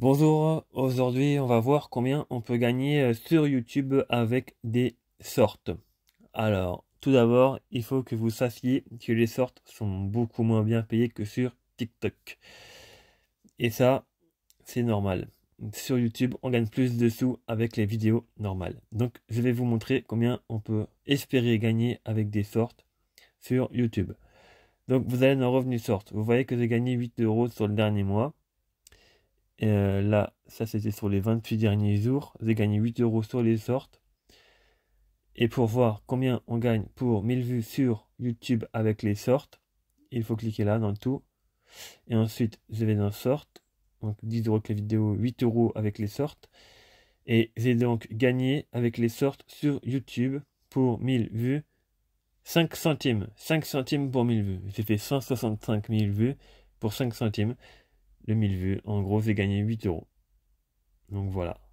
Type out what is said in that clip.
Bonjour, aujourd'hui on va voir combien on peut gagner euh, sur YouTube avec des sortes. Alors, tout d'abord, il faut que vous sachiez que les sortes sont beaucoup moins bien payées que sur TikTok. Et ça, c'est normal. Sur YouTube, on gagne plus de sous avec les vidéos normales. Donc, je vais vous montrer combien on peut espérer gagner avec des sortes sur YouTube. Donc, vous allez dans Revenu Sorte. Vous voyez que j'ai gagné 8 euros sur le dernier mois. Et euh, là, ça c'était sur les 28 derniers jours. J'ai gagné 8 euros sur les sortes. Et pour voir combien on gagne pour 1000 vues sur YouTube avec les sortes, il faut cliquer là dans tout. Et ensuite, je vais dans sortes. Donc 10 euros avec les vidéos, 8 euros avec les sortes. Et j'ai donc gagné avec les sortes sur YouTube pour 1000 vues 5 centimes. 5 centimes pour 1000 vues. J'ai fait 165 000 vues pour 5 centimes le 1000 vues. En gros, j'ai gagné 8 euros. Donc voilà.